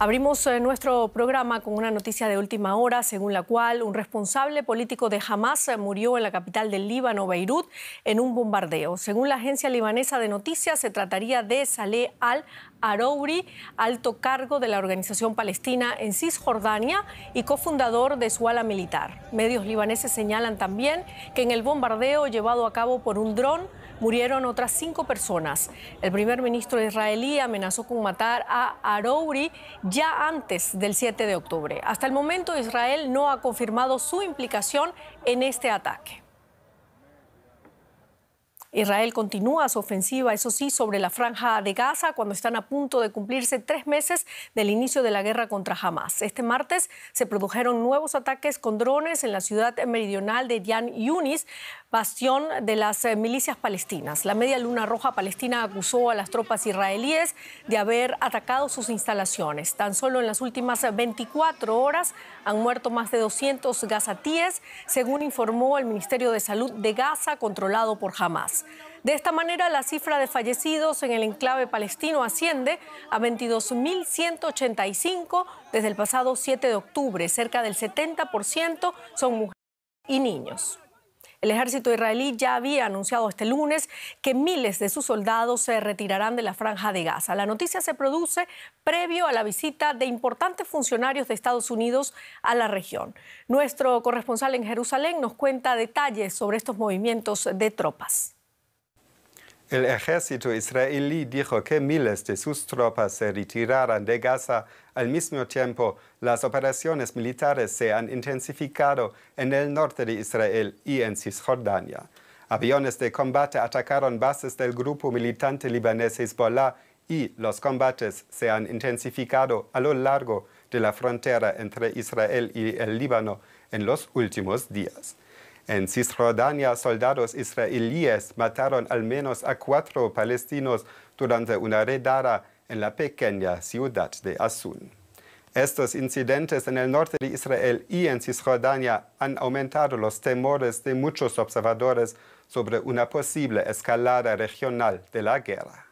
Abrimos eh, nuestro programa con una noticia de última hora, según la cual un responsable político de Hamas eh, murió en la capital del Líbano, Beirut, en un bombardeo. Según la agencia libanesa de noticias, se trataría de Saleh al-Arouri, alto cargo de la organización palestina en Cisjordania y cofundador de su ala militar. Medios libaneses señalan también que en el bombardeo llevado a cabo por un dron, murieron otras cinco personas. El primer ministro israelí amenazó con matar a Arouri ya antes del 7 de octubre. Hasta el momento Israel no ha confirmado su implicación en este ataque. Israel continúa su ofensiva, eso sí, sobre la franja de Gaza cuando están a punto de cumplirse tres meses del inicio de la guerra contra Hamas. Este martes se produjeron nuevos ataques con drones en la ciudad meridional de Yan Yunis, bastión de las eh, milicias palestinas. La Media Luna Roja Palestina acusó a las tropas israelíes de haber atacado sus instalaciones. Tan solo en las últimas 24 horas han muerto más de 200 gazatíes, según informó el Ministerio de Salud de Gaza, controlado por Hamas. De esta manera, la cifra de fallecidos en el enclave palestino asciende a 22.185 desde el pasado 7 de octubre. Cerca del 70% son mujeres y niños. El ejército israelí ya había anunciado este lunes que miles de sus soldados se retirarán de la franja de Gaza. La noticia se produce previo a la visita de importantes funcionarios de Estados Unidos a la región. Nuestro corresponsal en Jerusalén nos cuenta detalles sobre estos movimientos de tropas. El ejército israelí dijo que miles de sus tropas se retiraran de Gaza. Al mismo tiempo, las operaciones militares se han intensificado en el norte de Israel y en Cisjordania. Aviones de combate atacaron bases del grupo militante libanés Hezbollah y los combates se han intensificado a lo largo de la frontera entre Israel y el Líbano en los últimos días. En Cisjordania, soldados israelíes mataron al menos a cuatro palestinos durante una redada en la pequeña ciudad de Asun. Estos incidentes en el norte de Israel y en Cisjordania han aumentado los temores de muchos observadores sobre una posible escalada regional de la guerra.